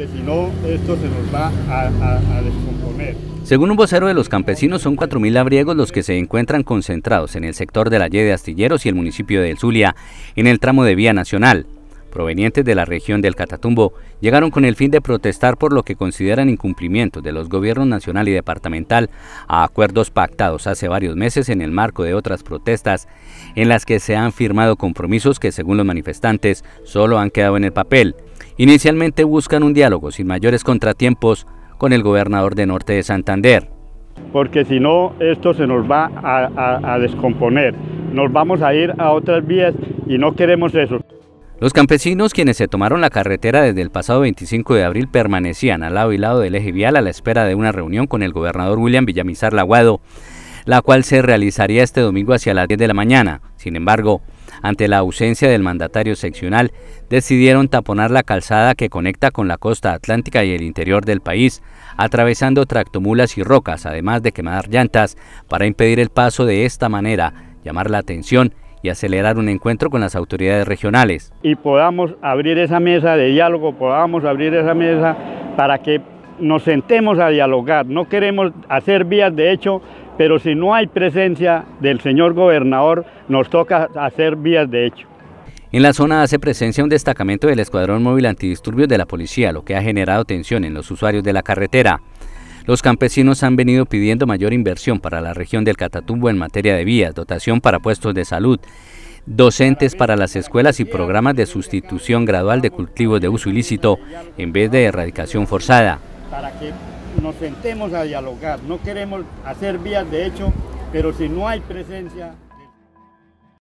...que si no esto se nos va a, descomponer. Según un vocero de los campesinos, son 4.000 labriegos los que se encuentran concentrados en el sector de la Y de Astilleros y el municipio de El Zulia, en el tramo de vía nacional. Provenientes de la región del Catatumbo, llegaron con el fin de protestar por lo que consideran incumplimiento... de los gobiernos nacional y departamental a acuerdos pactados hace varios meses en el marco de otras protestas, en las que se han firmado compromisos que, según los manifestantes, solo han quedado en el papel. Inicialmente buscan un diálogo sin mayores contratiempos con el gobernador de Norte de Santander. Porque si no, esto se nos va a, descomponer, nos vamos a ir a otras vías y no queremos eso. Los campesinos quienes se tomaron la carretera desde el pasado 25 de abril permanecían al lado y lado del eje vial a la espera de una reunión con el gobernador William Villamizar Laguado, la cual se realizaría este domingo hacia las 10 de la mañana. Sin embargo, ante la ausencia del mandatario seccional, decidieron taponar la calzada que conecta con la costa atlántica y el interior del país, atravesando tractomulas y rocas, además de quemar llantas, para impedir el paso de esta manera, llamar la atención y acelerar un encuentro con las autoridades regionales. Y podamos abrir esa mesa de diálogo, podamos abrir esa mesa para que nos sentemos a dialogar. No queremos hacer vías de hecho pero si no hay presencia del señor gobernador, nos toca hacer vías de hecho. En la zona hace presencia un destacamento del Escuadrón Móvil Antidisturbios de la Policía, lo que ha generado tensión en los usuarios de la carretera. Los campesinos han venido pidiendo mayor inversión para la región del Catatumbo en materia de vías, dotación para puestos de salud, docentes para las escuelas y programas de sustitución gradual de cultivos de uso ilícito en vez de erradicación forzada nos sentemos a dialogar. No queremos hacer vías de hecho, pero si no hay presencia...